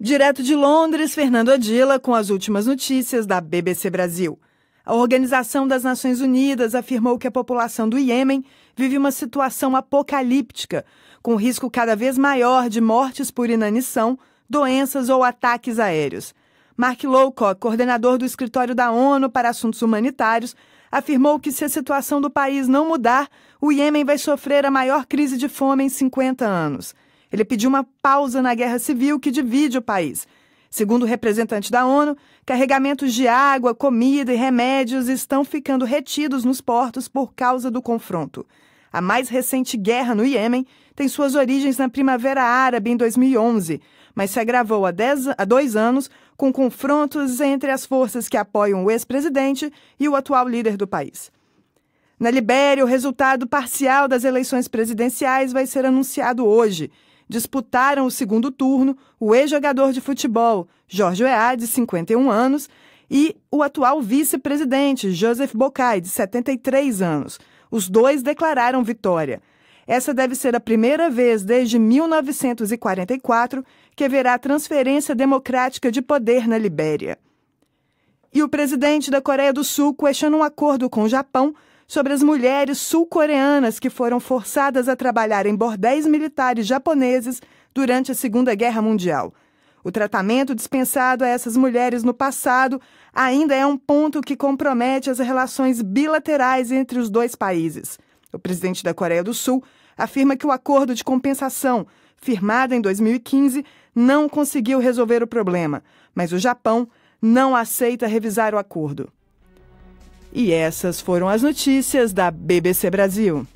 Direto de Londres, Fernando Adila com as últimas notícias da BBC Brasil. A Organização das Nações Unidas afirmou que a população do Iêmen vive uma situação apocalíptica, com risco cada vez maior de mortes por inanição, doenças ou ataques aéreos. Mark Lowcock, coordenador do escritório da ONU para assuntos humanitários, afirmou que se a situação do país não mudar, o Iêmen vai sofrer a maior crise de fome em 50 anos. Ele pediu uma pausa na guerra civil que divide o país. Segundo o representante da ONU, carregamentos de água, comida e remédios estão ficando retidos nos portos por causa do confronto. A mais recente guerra no Iêmen tem suas origens na Primavera Árabe em 2011, mas se agravou há, dez, há dois anos com confrontos entre as forças que apoiam o ex-presidente e o atual líder do país. Na Libéria, o resultado parcial das eleições presidenciais vai ser anunciado hoje disputaram o segundo turno o ex-jogador de futebol Jorge Oeade, de 51 anos, e o atual vice-presidente Joseph Bocai, de 73 anos. Os dois declararam vitória. Essa deve ser a primeira vez desde 1944 que haverá transferência democrática de poder na Libéria. E o presidente da Coreia do Sul questiona um acordo com o Japão sobre as mulheres sul-coreanas que foram forçadas a trabalhar em bordéis militares japoneses durante a Segunda Guerra Mundial. O tratamento dispensado a essas mulheres no passado ainda é um ponto que compromete as relações bilaterais entre os dois países. O presidente da Coreia do Sul afirma que o acordo de compensação, firmado em 2015, não conseguiu resolver o problema, mas o Japão não aceita revisar o acordo. E essas foram as notícias da BBC Brasil.